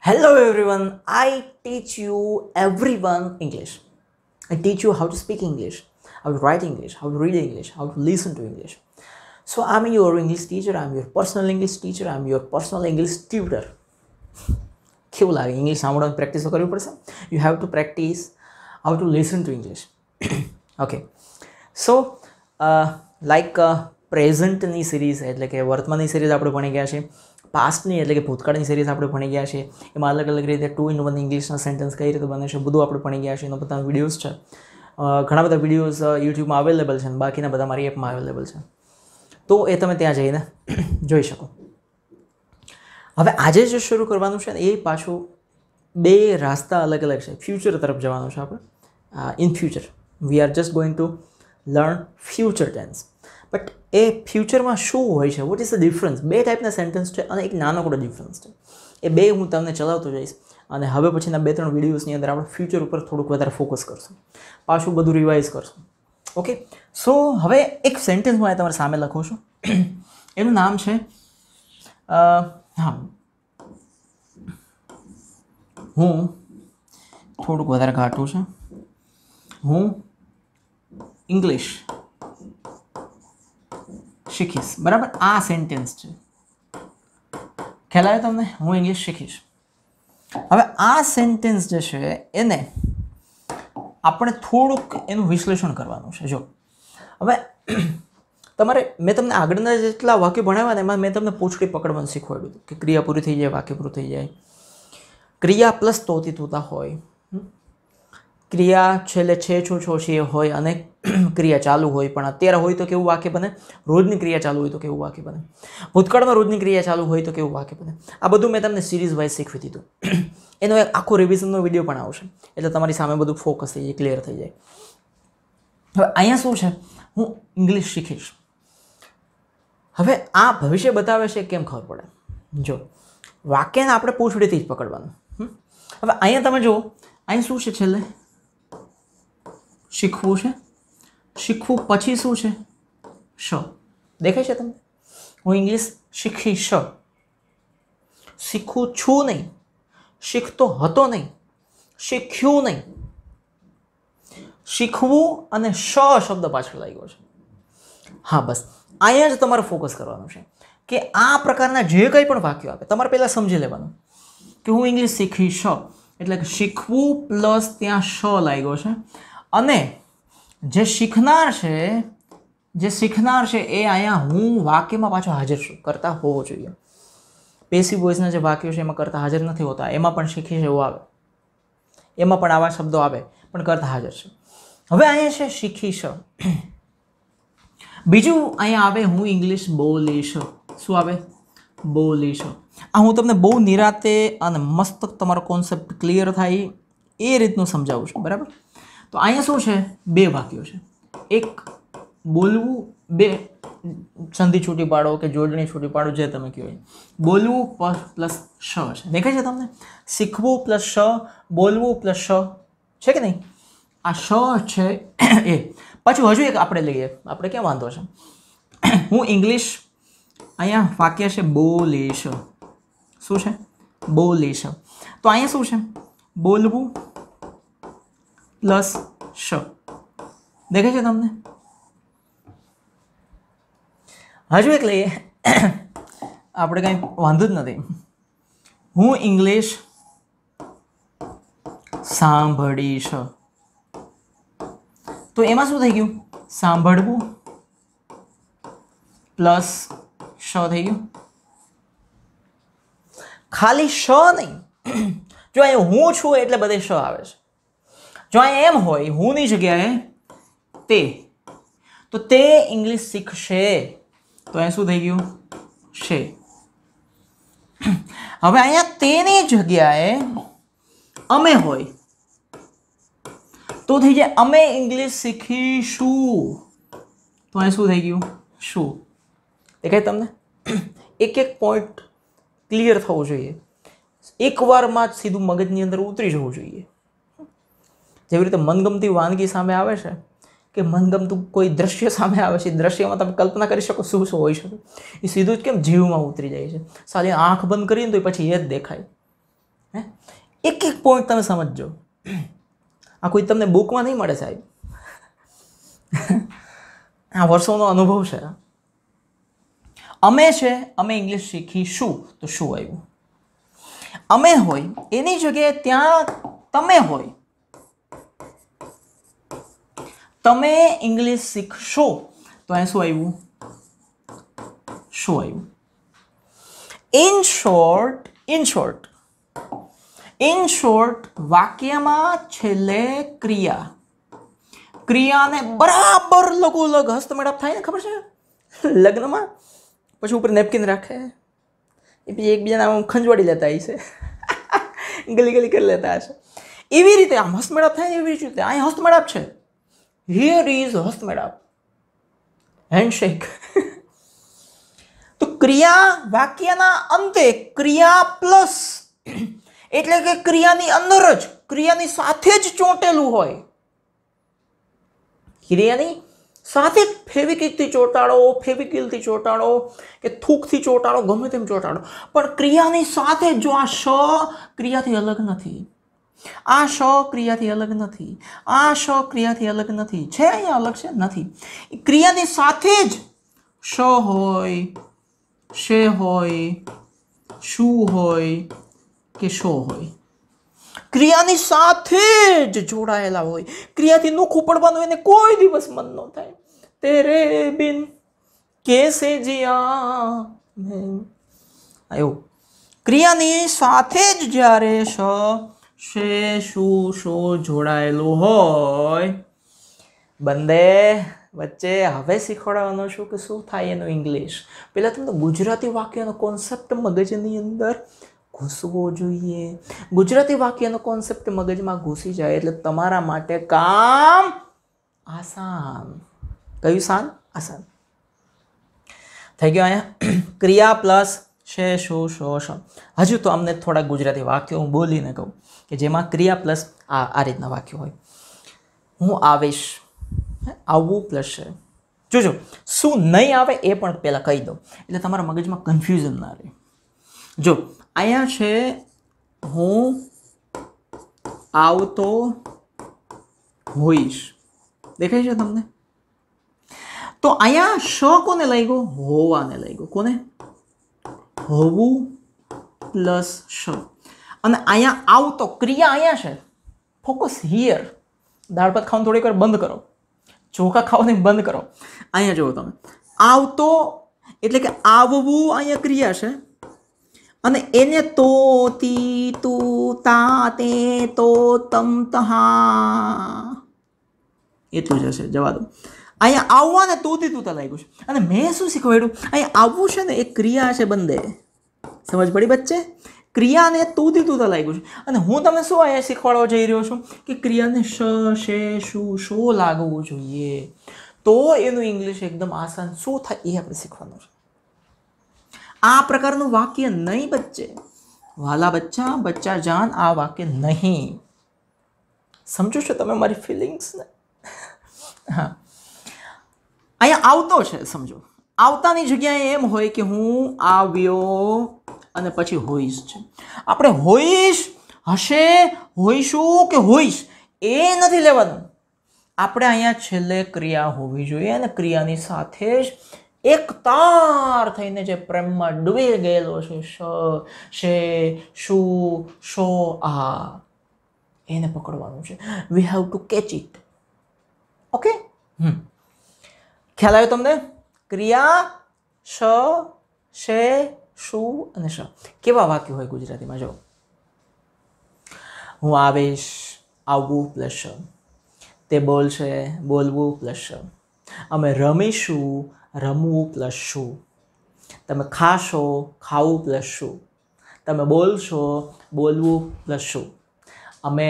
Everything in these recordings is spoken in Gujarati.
Hello everyone, I teach you everyone English. I teach you how to speak English, how to write English, how to read English, how to listen to English. So I'm your English teacher, I'm your personal English teacher, I'm your personal English tutor. કેવું English ઇંગ્લિશ સાંભળવાની પ્રેક્ટિસ કરવી પડશે you have to practice how to listen to English like પ્રેઝન્ટની સિરીઝ એટલે કે વર્તમાનની સિરીઝ આપણે ભણી ગયા છે પાસ્ટની એટલે કે ભૂતકાળની સિરીઝ આપણે ભણી ગયા છે એમાં અલગ અલગ રીતે ટુ ઇન વન ઇંગ્લિશના સેન્ટેન્સ કઈ રીતે બને છે બધું આપણે ભણી ગયા છે એના બધા વિડીયોઝ છે ઘણા બધા વિડીયોઝ યુટ્યુબમાં અવેલેબલ છે અને બાકીના બધા મારી એપમાં અવેલેબલ છે તો એ તમે ત્યાં જઈને જોઈ શકો હવે આજે જે શરૂ કરવાનું છે ને એ પાછું બે રાસ્તા અલગ અલગ છે ફ્યુચર તરફ જવાનું છે આપણે in future we are just going to learn future tense but એ ફ્યુચરમાં શું હોય છે વોટ ઇઝ ધ ડિફરન્સ બે ટાઈપના સેન્ટેન્સ છે અને એક નાનકડો ડિફરન્સ છે એ બે હું તમને ચલાવતો જઈશ અને હવે પછીના બે ત્રણ વિડીયોઝની અંદર આપણે ફ્યુચર ઉપર થોડુંક વધારે ફોકસ કરશું પાછું બધું રિવાઇઝ કરશું ઓકે સો હવે એક સેન્ટેન્સ હું તમારી સામે લખું છું એનું નામ છે હા હું થોડુંક વધારે ઘાટું છે હું ઇંગ્લિશ શીખીશ બરાબર આ સેન્ટેન્સ છે ખ્યાલ આવ્યો તમને હું ઇંગ્લિશ શીખીશ હવે આ સેન્ટેન્સ જે છે એને આપણે થોડુંક એનું વિશ્લેષણ કરવાનું છે જો હવે તમારે મેં તમને આગળના જેટલા વાક્યો ભણાવ્યા ને એમાં મેં તમને પૂછડી પકડવાનું શીખવાડ્યું કે ક્રિયા પૂરી થઈ જાય વાક્ય પૂરું થઈ જાય ક્રિયા પ્લસ તોતી તોતા હોય ક્રિયા છેલ્લે છે છો છો છે હોય અને ક્રિયા ચાલુ હોય પણ અત્યારે હોય તો કેવું વાક્ય બને રોજની ક્રિયા ચાલુ હોય તો કેવું વાક્ય બને ભૂતકાળમાં રોજની ક્રિયા ચાલુ હોય તો કેવું વાક્ય બને આ બધું મેં તમને સિરીઝ વાઇઝ શીખવી દીધું એનો એક આખો રિવિઝનનો વિડીયો પણ આવશે એટલે તમારી સામે બધું ફોકસ થઈ જાય ક્લિયર થઈ જાય હવે અહીંયા શું છે હું ઇંગ્લિશ શીખીશ હવે આ ભવિષ્ય બતાવે છે કેમ ખબર પડે જો વાક્યને આપણે પૂછડીથી જ પકડવાનું હવે અહીંયા તમે જુઓ અહીં શું છે છેલ્લે શીખવું છે શીખવું પછી શું છે શ દેખાય છે તમને હું ઇંગ્લિશ શીખી શ શીખું છું નહીં શીખતો હતો નહીં શીખ્યું નહીં શીખવું અને શ શબ્દ પાછળ લાગ્યો છે હા બસ અહીંયા જ તમારે ફોકસ કરવાનું છે કે આ પ્રકારના જે કંઈ પણ વાક્યો આપે તમારે પહેલાં સમજી લેવાનું કે હું ઇંગ્લિશ શીખી શ એટલે કે શીખવું પ્લસ ત્યાં શ લાગ્યો છે અને જે શીખનાર છે જે શીખનાર છે એ અહીંયા હું વાક્યમાં પાછો હાજર છું કરતા હોવો જોઈએ પેસી વોઇસના જે વાક્યો છે એમાં કરતા હાજર નથી હોતા એમાં પણ શીખીશ એવું આવે એમાં પણ આવા શબ્દો આવે પણ કરતા હાજર છે હવે અહીંયા છે શીખીશ બીજું અહીંયા આવે હું ઇંગ્લિશ બોલીશ શું આવે બોલીશ આ હું તમને બહુ નિરાતે અને મસ્ત તમારો કોન્સેપ્ટ ક્લિયર થાય એ રીતનું સમજાવું છું બરાબર તો અહીંયા શું છે બે વાક્યો છે એક બોલવું બે સંધિ છૂટી પાડો કે જોડણી છૂટી પાડો જે તમે કહો બોલવું પ્લસ શ છે દેખાય છે તમને શીખવું પ્લસ શ બોલવું પ્લસ શ છે કે નહીં આ શ છે એ પછી હજુ એક આપણે લઈએ આપણે ક્યાં વાંધો છે હું ઇંગ્લિશ અહીંયા વાક્ય છે બોલીશ શું છે બોલીશ તો અહીંયા શું છે બોલવું પ્લસ શ દેખાય છે તમને હજુ એક લઈએ આપણે કંઈ વાંધો જ નથી હું ઇંગ્લિશ સાંભળીશ તો એમાં શું થઈ ગયું સાંભળવું પ્લસ શ થઈ ગયું ખાલી શ નહીં જો અહીં હું છું એટલે બધે શ આવે છે જો આ એમ હોય હુંની જગ્યાએ તે તો તે ઇંગ્લિશ શીખશે તો અહીંયા શું થઈ ગયું છે હવે અહીંયા તેની જગ્યાએ અમે હોય તો થઈ જાય અમે ઇંગ્લિશ શીખીશું તો અહીં શું થઈ ગયું શું દેખાય તમને એક એક પોઈન્ટ ક્લિયર થવો જોઈએ એકવારમાં જ સીધું મગજની અંદર ઉતરી જવું જોઈએ જેવી રીતે મનગમતી વાનગી સામે આવે છે કે મનગમતું કોઈ દ્રશ્ય સામે આવે છે દ્રશ્યમાં તમે કલ્પના કરી શકો શું શું હોઈ શકે એ સીધું જ કેમ જીવમાં ઉતરી જાય છે સાલી આંખ બંધ કરીને તો પછી એ જ દેખાય હે એક એક પોઈન્ટ તમે સમજજો આ કોઈ તમને બુકમાં નહીં મળે સાહેબ આ વર્ષોનો અનુભવ છે અમે છે અમે ઇંગ્લિશ શું તો શું આવ્યું અમે હોય એની જગ્યાએ ત્યાં તમે હોય તમે ઇંગ્લિશ શીખશો તો અહીં શું આવ્યું શું આવ્યું in short in short in short વાક્યમાં છેલ્લે ક્રિયા ક્રિયાને બરાબર લગોલગ હસ્તમેળાપ થાય ને ખબર છે લગ્નમાં પછી ઉપર નેપકિન રાખે એ પછી એકબીજાને ખંજવાડી લેતા હશે ગલી ગલી કરી લેતા હશે એવી રીતે આમ હસ્તમેળાપ થાય ને એવી રીતે અહીં હસ્ત હસ્તમેળાપ છે હિયર ઇઝ હસ્ત હસ્તમેળાપ હેન્ડશેક તો ક્રિયા વાક્યના અંતે ક્રિયા પ્લસ એટલે કે ક્રિયાની અંદર જ ક્રિયાની સાથે જ ચોંટેલું હોય ક્રિયાની સાથે ફેવિકિલથી ચોંટાડો ફેવિકિલથી ચોંટાડો કે થૂકથી ચોંટાડો ગમે તેમ ચોંટાડો પણ ક્રિયાની સાથે જો આ શ ક્રિયાથી અલગ નથી આ શ ક્રિયાથી અલગ નથી આ શ ક્રિયાથી અલગ નથી છે અહીંયા અલગ છે નથી ક્રિયાની સાથે જ શ હોય શે હોય શું હોય કે શો હોય ક્રિયાની સાથે જ જોડાયેલા હોય ક્રિયાથી નોખું પડવાનું એને કોઈ દિવસ મન ન થાય તેરે બિન કેસે જિયા એવું ક્રિયાની સાથે જ જ્યારે શ છે શું શું જોડાયેલું હોય બંને વચ્ચે હવે શીખવાડવાનો શું કે શું થાય એનું ઇંગ્લિશ પહેલાં તમને ગુજરાતી વાક્યનો કોન્સેપ્ટ મગજની અંદર ઘૂસવો જોઈએ ગુજરાતી વાક્યનો કોન્સેપ્ટ મગજમાં ઘૂસી જાય એટલે તમારા માટે કામ આસાન કયું શાન આસાન થઈ ગયો અહીંયા ક્રિયા પ્લસ છે શું શો શો હજુ તો અમને થોડા ગુજરાતી વાક્યો હું બોલીને કહું કે જેમાં ક્રિયા પ્લસ આ આ રીતના વાક્ય હોય હું આવીશ આવવું પ્લસ છે જોજો શું નહીં આવે એ પણ પહેલાં કહી દઉં એટલે તમારા મગજમાં કન્ફ્યુઝન ના રહે જો અહીંયા છે હું આવતો હોઈશ દેખાય છે તમને તો અહીંયા શ કોને લઈ ગયો હોવાને લઈ ગયો કોને હોવું પ્લસ શ અને અહીંયા આવતો ક્રિયા અહીંયા છે ફોકસ હિયર દાળ ભાત ખાવાનું થોડીક વાર બંધ કરો ચોખા ખાવાનું બંધ કરો અહીંયા જુઓ તમે આવતો એટલે કે આવવું અહીંયા ક્રિયા છે અને એને તો તી તું તા તે તો તમ તહા એટલું જ હશે જવા દો અહીંયા આવવાને ને તું તી તું લાગ્યું છે અને મેં શું શીખવાડ્યું અહીંયા આવવું છે ને એ ક્રિયા છે બંદે સમજ પડી બચ્ચે ક્રિયાને તૂતી તૂતા લાગ્યું છે અને હું તમને શું અહીંયા શીખવાડવા જઈ રહ્યો છું કે ક્રિયાને શ શે શું શું લાગવું જોઈએ તો એનું ઇંગ્લિશ એકદમ આસાન શું થાય એ આપણે શીખવાનું છે આ પ્રકારનું વાક્ય નહીં બચ્ચે વાલા બચ્ચા બચ્ચા જાન આ વાક્ય નહીં સમજો છો તમે મારી ફિલિંગ્સને હા અહીંયા આવતો છે સમજો આવતાની જગ્યાએ એમ હોય કે હું આવ્યો અને પછી હોઈશ છે આપણે હોઈશ હશે હોઈશું કે હોઈશ એ નથી લેવાનું આપણે અહીંયા છેલ્લે ક્રિયા હોવી જોઈએ અને ક્રિયાની સાથે જ એક તાર થઈને જે પ્રેમમાં ડૂબી ગયેલો છે શ છે શું શો આ એને પકડવાનું છે we have to catch it okay hmm ખ્યાલ આવ્યો તમને ક્રિયા શ છે શું અને શ કેવા વાક્યો હોય ગુજરાતીમાં જો હું આવીશ આવવું પ્લસ તે બોલશે બોલવું પ્લસ અમે રમીશું રમવું પ્લસ શું તમે ખાશો ખાવું પ્લસ શું તમે બોલશો બોલવું પ્લસ શું અમે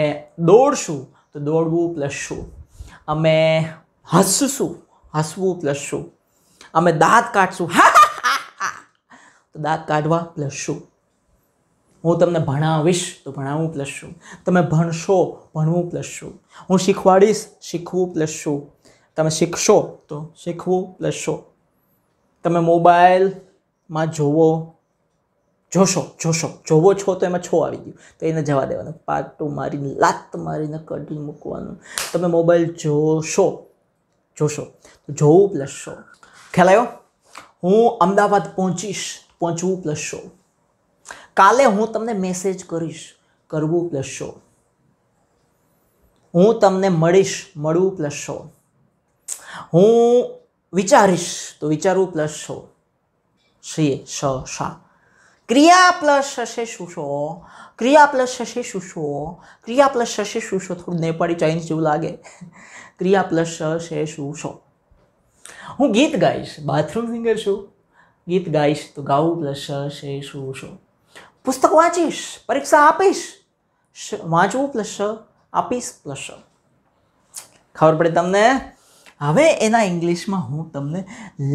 દોડશું તો દોડવું પ્લસ શું અમે હસશું હસવું પ્લસ શું અમે દાંત કાઢશું હા તો દાંત કાઢવા પ્લસ શું હું તમને ભણાવીશ તો ભણાવવું પ્લસ શું તમે ભણશો ભણવું પ્લસ શું હું શીખવાડીશ શીખવું પ્લસ શું તમે શીખશો તો શીખવું પ્લસ શું તમે મોબાઈલમાં જોવો જોશો જોશો જોવો છો તો એમાં છો આવી ગયું તો એને જવા દેવાનું પાટું મારીને લાત મારીને કઢી મૂકવાનું તમે મોબાઈલ જોશો જોશો તો જોવું પ્લસ શો ખ્યાલ આવ્યો હું અમદાવાદ પહોંચીશ પહોંચવું પ્લસ શો કાલે હું તમને મેસેજ કરીશ કરવું પ્લસ શો હું તમને મળીશ મળવું પ્લસ શો હું વિચારીશ તો વિચારવું પ્લસ શો છીએ શ શા ક્રિયા પ્લસ હશે શો ક્રિયા પ્લસ હશે શો ક્રિયા પ્લસ હશે શો થોડું નેપાળી ચાઇનીઝ જેવું લાગે ક્રિયા પ્લસ હશે શો હું ગીત ગાઈશ બાથરૂમ સિંગર છું ગીત ગાઈશ તો ગાવું પ્લસ શ છે શું શું પુસ્તક વાંચીશ પરીક્ષા આપીશ વાંચવું પ્લસ આપીશ પ્લસ ખબર પડે તમને હવે એના ઇંગ્લિશમાં હું તમને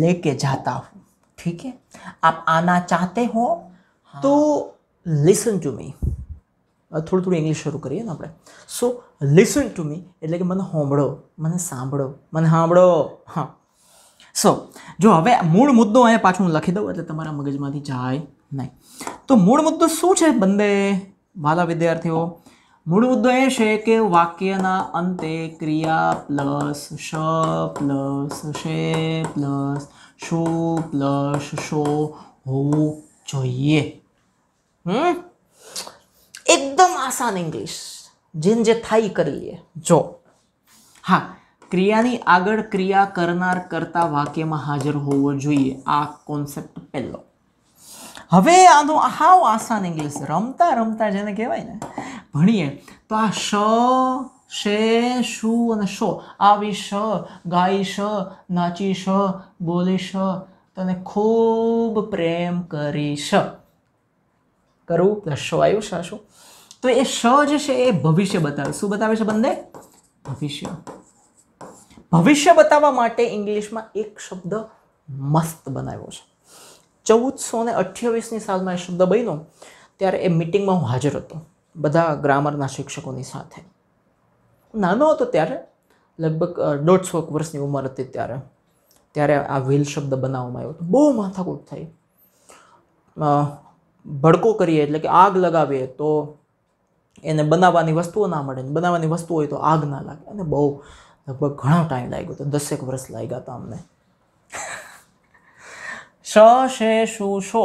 લેકે જાતા હું ઠીક હે આપ આના ચાહતે હો તો લિસન ટુ મી થોડું થોડું ઇંગ્લિશ શરૂ કરીએ ને આપણે સો લિસન ટુ મી એટલે કે મને સાંભળો મને સાંભળો મને સાંભળો હા સો જો હવે મૂળ મુદ્દો અહીંયા પાછું હું લખી દઉં એટલે તમારા મગજમાંથી જાય નહીં તો મૂળ મુદ્દો શું છે બંને વાલા વિદ્યાર્થીઓ મૂળ મુદ્દો એ છે કે વાક્યના અંતે ક્રિયા પ્લસ શ પ્લસ શે પ્લસ શું પ્લસ શો હોવું જોઈએ હમ એકદમ આસાન ઇંગ્લિશ જેને જે થાય કરી લઈએ જો હા ક્રિયાની આગળ ક્રિયા કરનાર કરતા વાક્યમાં હાજર હોવો જોઈએ આ કોન્સેપ્ટ પહેલો હવે આનો હાવ આસાન ઇંગ્લિશ રમતા રમતા જેને કહેવાય ને ભણીએ તો આ શ શે શુ અને શો આવી શ ગાઈ શ નાચી શ બોલી શ તને ખૂબ પ્રેમ કરી શ કરવું તો શો આવ્યું શ શું તો એ શ જે છે એ ભવિષ્ય બતાવે શું બતાવે છે બંને ભવિષ્ય ભવિષ્ય બતાવવા માટે ઇંગ્લિશમાં એક શબ્દ મસ્ત બનાવ્યો છે ચૌદસો ને અઠ્યાવીસની સાલમાં એ શબ્દ બન્યો ત્યારે એ મિટિંગમાં હું હાજર હતો બધા ગ્રામરના શિક્ષકોની સાથે નાનો હતો ત્યારે લગભગ દોઢસો વર્ષની ઉંમર હતી ત્યારે ત્યારે આ વ્હીલ શબ્દ બનાવવામાં આવ્યો હતો બહુ માથાકૂટ થઈ ભડકો કરીએ એટલે કે આગ લગાવીએ તો એને બનાવવાની વસ્તુઓ ના મળે બનાવવાની વસ્તુ હોય તો આગ ના લાગે અને બહુ લગભગ ઘણો ટાઈમ લાગ્યો હતો દસેક વર્ષ લાગ્યા હતા અમને શ શે શું શો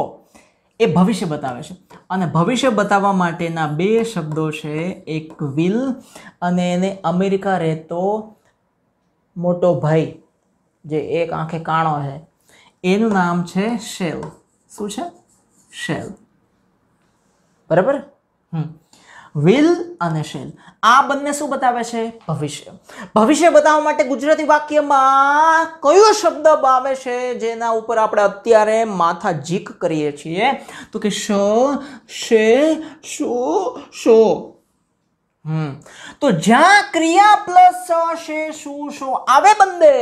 એ ભવિષ્ય બતાવે છે અને ભવિષ્ય બતાવવા માટેના બે શબ્દો છે એક વિલ અને એને અમેરિકા રહેતો મોટો ભાઈ જે એક આંખે કાણો છે એનું નામ છે શેલ શું છે શેલ બરાબર હમ વિલ અને શેલ આ બંને શું બતાવે છે ભવિષ્ય ભવિષ્ય બતાવવા માટે ગુજરાતી વાક્યમાં કયો શબ્દ આવે છે જેના ઉપર આપણે અત્યારે માથા જીક કરીએ છીએ તો કે શ શે શો શો હમ તો જ્યાં ક્રિયા પ્લસ સ શે શું શો આવે બંને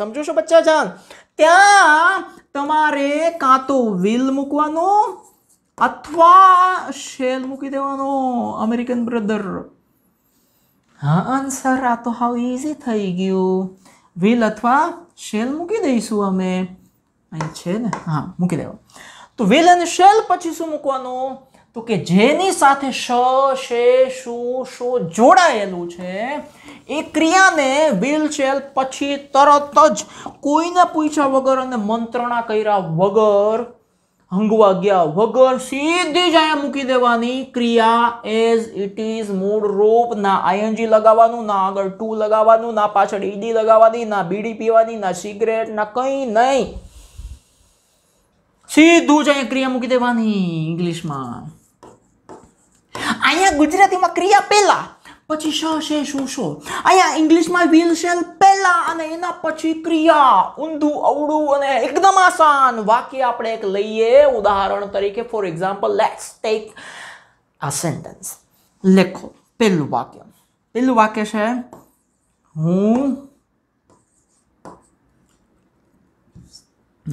સમજો છો બચ્ચા જાન ત્યાં તમારે કાં તો વિલ મૂકવાનું અથવા શેલ મૂકી દેવાનો અમેરિકન બ્રધર હા આન્સર આ તો હાવ ઇઝી થઈ ગયું વિલ અથવા શેલ મૂકી દઈશું અમે અહીં છે ને હા મૂકી દેવા તો વિલ અને શેલ પછી શું મૂકવાનું તો કે જેની સાથે શ શે શું શું જોડાયેલું છે એ ક્રિયાને વિલ શેલ પછી તરત જ કોઈને પૂછ્યા વગર અને મંત્રણા કર્યા વગર હંગવા ગયા વગર સીધી જ અહીંયા મૂકી દેવાની ક્રિયા એઝ ઇટ ઇઝ મૂળ રૂપ ના આઈએનજી લગાવવાનું ના આગળ ટુ લગાવવાનું ના પાછળ ઈડી લગાવવાની ના બીડી પીવાની ના સિગરેટ ના કંઈ નહીં સીધું જ અહીંયા ક્રિયા મૂકી દેવાની ઇંગ્લિશમાં અહીંયા ગુજરાતીમાં ક્રિયા પહેલા પછી શ શે શું શો અહીંયા ઇંગ્લિશમાં વિલ શેલ પહેલા પહેલા અને એના પછી ક્રિયા ઊંધું અવળું અને એકદમ આસાન વાક્ય આપણે એક લઈએ ઉદાહરણ તરીકે ફોર એક્ઝામ્પલ લેટ્સ ટેક આ સેન્ટેન્સ લેખો પહેલું વાક્ય પહેલું વાક્ય છે હું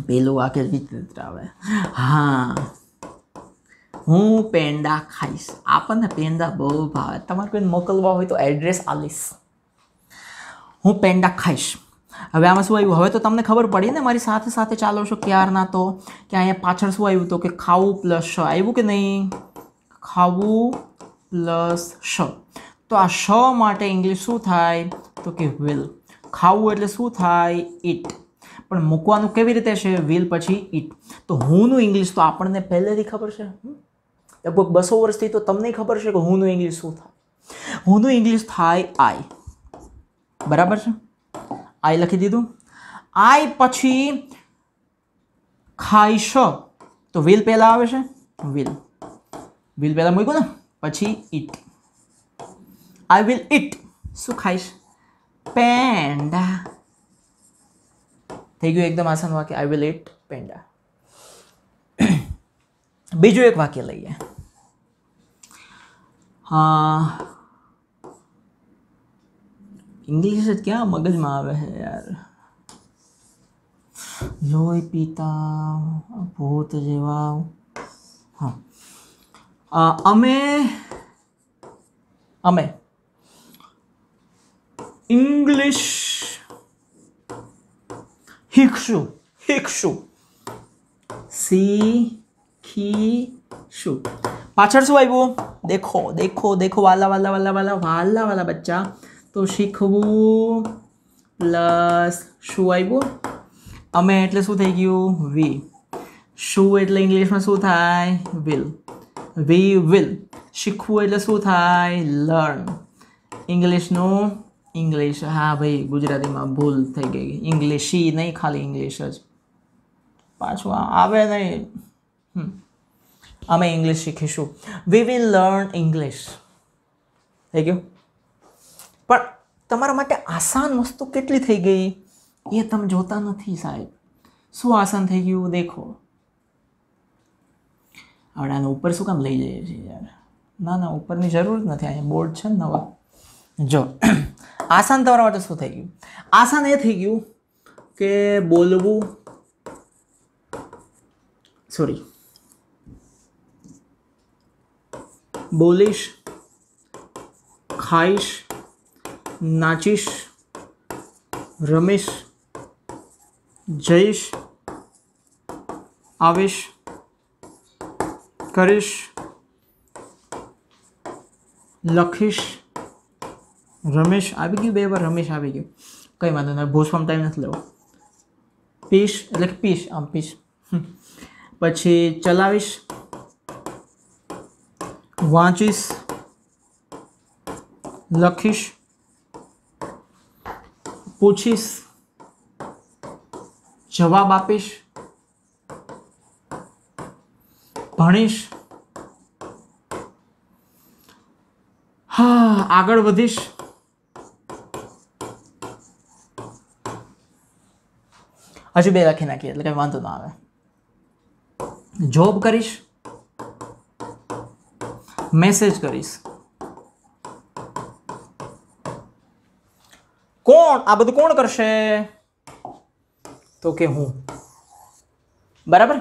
પેલું વાક્ય વિચિત્ર આવે હા હું પેંડા ખાઈશ આપણને પેંડા બહુ ભાવે તમારે કોઈને મોકલવા હોય તો એડ્રેસ આલીશ હું પેંડા ખાઈશ હવે આમાં શું આવ્યું હવે તો તમને ખબર પડી ને મારી સાથે સાથે ચાલો છો ક્યારના તો કે અહીંયા પાછળ શું આવ્યું તો કે ખાવું પ્લસ શ આવ્યું કે નહીં ખાવું પ્લસ શ તો આ શ માટે ઇંગ્લિશ શું થાય તો કે વિલ ખાવું એટલે શું થાય ઇટ પણ મૂકવાનું કેવી રીતે છે વિલ પછી ઇટ તો હુંનું ઇંગ્લિશ તો આપણને પહેલેથી ખબર છે લગભગ બસો વર્ષથી તો તમને ખબર છે કે હુંનું ઇંગ્લિશ શું થાય હુંનું ઇંગ્લિશ થાય આઈ बराबर है आई लिख ही दी दूं आई પછી ખાઈશ તો વિલ પહેલા આવે છે વિલ વિલ પહેલા મૂકું ને પછી ઈટ આઈ વિલ ઈટ સુ ખાઈશ પેંડા દેખ્યો એકદમ આસાનો વાક્ય આઈ વિલ ઈટ પેંડા બીજો એક વાક્ય લઈએ હા इंग्लिश से क्या मगज मावे है यार लोय पीता भूत जेवा हाँ इंग्लिश हिक्षु हिक्षु सी खी शु पाचड़ सु देखो देखो देखो वाला वाला वाला वाला वाला वाला बच्चा તો શીખવું પ્લસ શું આવ્યું અમે એટલે શું થઈ ગયું વી શું એટલે ઇંગ્લિશમાં શું થાય વિલ વી વિલ શીખવું એટલે શું થાય લર્ન ઇંગ્લિશનું ઇંગ્લિશ હા ભાઈ ગુજરાતીમાં ભૂલ થઈ ગઈ ઇંગ્લિશી નહીં ખાલી ઇંગ્લિશ જ પાછું આવે નહીં અમે ઇંગ્લિશ શીખીશું વી વિલ લર્ન ઇંગ્લિશ થઈ ગયું તમારા માટે આસાન વસ્તુ કેટલી થઈ ગઈ એ તમે જોતા નથી સાહેબ શું આસાન થઈ ગયું દેખો આપણે આને ઉપર શું કામ લઈ જઈએ છીએ યાર ના ના ઉપરની જરૂર જ નથી અહીંયા બોર્ડ છે ને નવા જો આસાન તમારા માટે શું થઈ ગયું આસાન એ થઈ ગયું કે બોલવું સોરી બોલીશ ખાઈશ नाचीश रमेश जयेश आवेश करेश लखीश रमेश आ गयी बार रमेश आ गयी कई बात नहीं भूसफॉर्म टाइम नहीं लेव पीस एट पीस आम पीश पची चलाश वाँचीश लखीश પૂછીશ જવાબ આપીશ ભણીશ હા આગળ વધીશ હજુ બે લખી નાખીએ એટલે કંઈ વાંધો ના આવે જોબ કરીશ મેસેજ કરીશ કોણ આ બધું કોણ કરશે તો કે હું બરાબર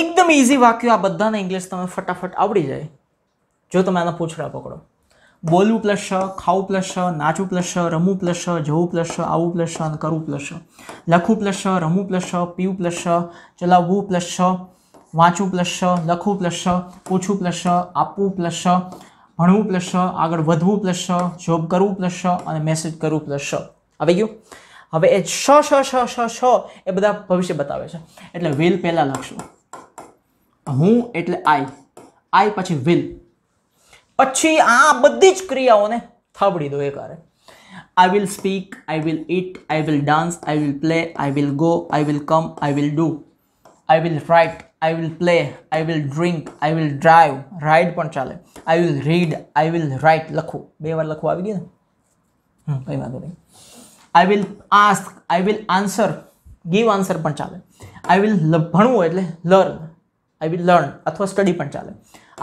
એકદમ ઇઝી વાક્યો આ બધાને ઇંગ્લિશ તમે ફટાફટ આવડી જાય જો તમે આના પૂછડા પકડો બોલવું પ્લસ શ ખાવું પ્લસ શ નાચવું પ્લસ શ રમવું પ્લસ શ જવું પ્લસ શ આવું પ્લસ અને કરવું પ્લસ શ લખવું પ્લસ શ રમવું પ્લસ પીવું પ્લસ શ ચલાવવું પ્લસ શ વાંચવું પ્લસ શ લખવું પ્લસ શ પૂછવું પ્લસ શ આપવું પ્લસ શ ભણવું પ્લસ છ આગળ વધવું પ્લસ છ જોબ કરવું પ્લસ છ અને મેસેજ કરવું પ્લસ છ આવી ગયું હવે એ છ છ છ છ છ એ બધા ભવિષ્ય બતાવે છે એટલે વિલ પહેલાં લખશું હું એટલે આઈ આઈ પછી વિલ પછી આ બધી જ ક્રિયાઓને થાબડી દો એકારે I will speak I will eat I will dance I will play I will go I will come I will do, I will write I will play I will drink I will drive ride પણ ચાલે I will read I will write લખવું બે વાર લખવું આવી ગયું ને કંઈ વાંધો નહીં I will ask I will answer give answer પણ ચાલે આઈ વિલ ભણવું એટલે લર્ન આઈ વિલ લર્ન અથવા સ્ટડી પણ ચાલે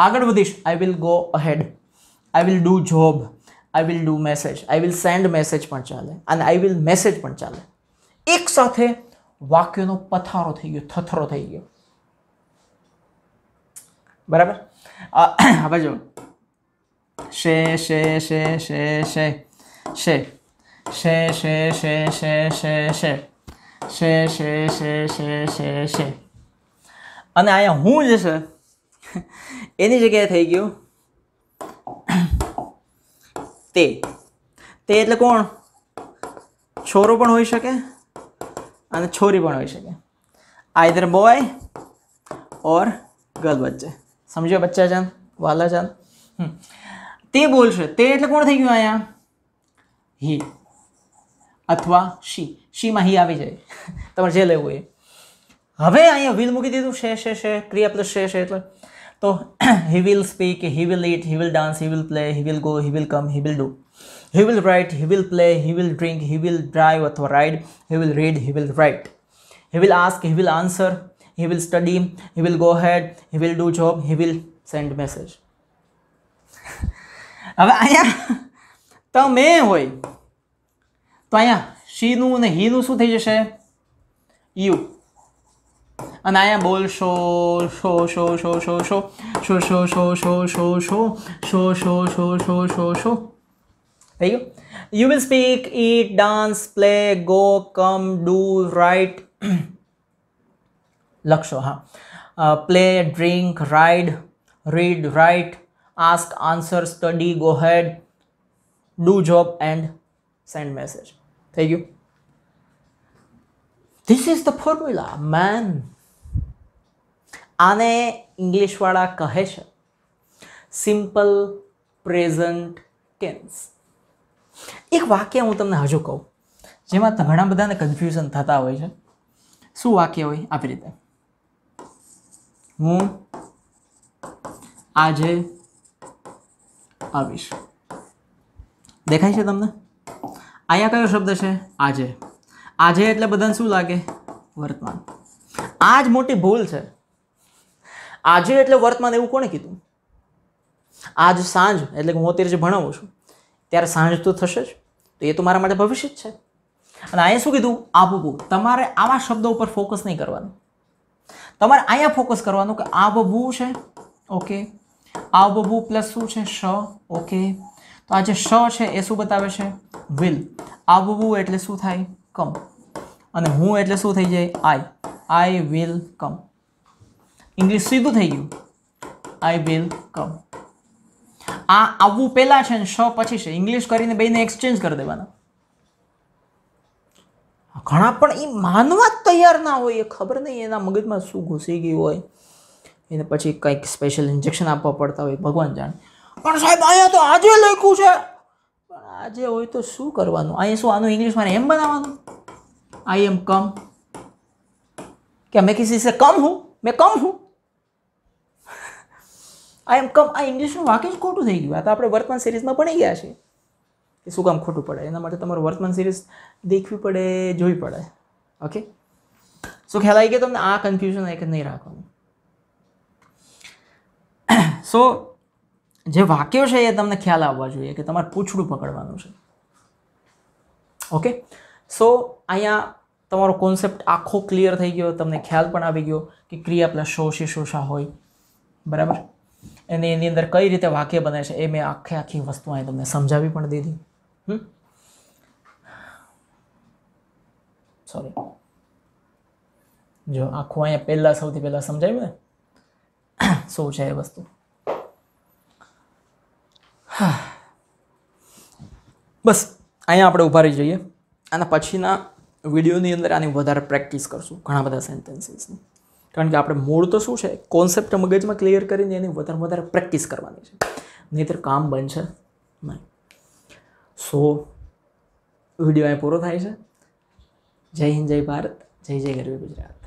આગળ વધીશ I will go ahead I will do job I will do message I will send message પણ ચાલે અને આઈ વિલ મેસેજ પણ ચાલે એક સાથે વાક્યોનો પથારો થઈ ગયો થથરો થઈ ગયો બરાબર હવે જો શે શે શે શે શે શે શે શે શે શે શે શે શે શે શે શે શે શે અને અહીંયા હું જ છે એની જગ્યાએ થઈ ગયું તે તે એટલે કોણ છોરો પણ હોઈ શકે અને છોરી પણ હોઈ શકે આઈધર બોય ઓર ગર્લ વચ્ચે સમજ્યો બચ્ચાજાન વાલાજાન તે બોલશે તે એટલે કોણ થઈ ગયું અહીંયા હી અથવા શી શીમાં હી આવી જાય તમારે જે લેવું એ હવે અહીંયા વિલ મૂકી દીધું છે છે છે ક્રિયા પ્લસ છે છે એટલે તો he will speak he will eat he will dance he will play he will go he will come he will do he will write he will play he will drink he will drive અથવા ride he will read he will write he will ask he will answer he will study he will go ahead he will do job he will send message હવે અહીંયા તમે હોય તો અહીંયા શીનું અને હીનું શું થઈ જશે યુ અને અહીંયા બોલ શો શો શો શો શો શો શો શો શો શો શો શો શો શો શો શો શો શો થઈ ગયું you will speak eat dance play go come do write લખશો હા play drink ride read write ask answer study go head do job and send message થઈ ગયું this is the formula man આને ઇંગ્લિશવાળા કહે છે સિમ્પલ પ્રેઝન્ટ ટેન્સ એક વાક્ય હું તમને હજુ કહું જેમાં ઘણા બધાને કન્ફ્યુઝન થતા હોય છે શું વાક્ય હોય આપી રીતે હું આજે આવીશ દેખાય છે તમને અહીંયા કયો શબ્દ છે આજે આજે એટલે બધાને શું લાગે વર્તમાન આ જ મોટી ભૂલ છે આજે એટલે વર્તમાન એવું કોણે કીધું આજ સાંજ એટલે હું અત્યારે જે ભણાવું છું ત્યારે સાંજ તો થશે જ તો એ તો મારા માટે ભવિષ્ય જ છે અને અહીંયા શું કીધું આબુ તમારે આવા શબ્દો ઉપર ફોકસ નહીં કરવાનું તમારે અહીંયા ફોકસ કરવાનું કે આ બબુ છે ઓકે આ બબુ પ્લસ શું છે શ ઓકે તો આ જે શ છે એ શું બતાવે છે વિલ આ બબુ એટલે શું થાય કમ અને હું એટલે શું થઈ જાય આઈ આઈ વિલ કમ ઇંગ્લિશ સીધું થઈ ગયું આઈ વિલ કમ આ આવવું પહેલાં છે ને શ પછી છે ઇંગ્લિશ કરીને બેને એક્સચેન્જ કરી દેવાના ઘણા પણ એ માનવા જ તૈયાર ના હોય એ ખબર નહીં એના મગજમાં શું ઘૂસી ગયું હોય એને પછી કંઈક સ્પેશિયલ ઇન્જેક્શન આપવા પડતા હોય ભગવાન જાણે પણ સાહેબ અહીંયા તો આજે લખ્યું છે પણ આજે હોય તો શું કરવાનું અહીંયા શું આનું ઇંગ્લિશ મારે એમ બનાવવાનું આઈ એમ કમ કે મેં કિસી છે કમ હું મેં કમ હું આઈ એમ કમ આ ઇંગ્લિશનું વાક્ય જ ખોટું થઈ ગયું આ તો આપણે વર્તમાન સિરીઝમાં ભણી ગયા છીએ કે શું કામ ખોટું પડે એના માટે તમારે વર્તમાન સિરીઝ દેખવી પડે જોવી પડે ઓકે સો ખ્યાલ આવી ગયો તમને આ કન્ફ્યુઝન એક નહીં રાખવાનું સો જે વાક્યો છે એ તમને ખ્યાલ આવવા જોઈએ કે તમારે પૂછડું પકડવાનું છે ઓકે સો અહીંયા તમારો કોન્સેપ્ટ આખો ક્લિયર થઈ ગયો તમને ખ્યાલ પણ આવી ગયો કે ક્રિયા પ્લસ શોષી શોષા હોય બરાબર અને એની અંદર કઈ રીતે વાક્ય બને છે એ મેં આખે આખી વસ્તુ અહીંયા તમને સમજાવી પણ દીધી સોરી જો આખું અહીંયા પહેલાં સૌથી પહેલાં સમજાયું ને શું છે એ વસ્તુ બસ અહીંયા આપણે ઊભા રહી જઈએ આના પછીના વિડીયોની અંદર આની વધારે પ્રેક્ટિસ કરશું ઘણા બધા સેન્ટેન્સીસની કારણ કે આપણે મૂળ તો શું છે કોન્સેપ્ટ મગજમાં ક્લિયર કરીને એની વધારે વધારે પ્રેક્ટિસ કરવાની છે નહીંતર કામ બનશે નહીં સો વિડીયો અહીં પૂરો થાય છે જય હિન્દ જય ભારત જય જય ગરવી ગુજરાત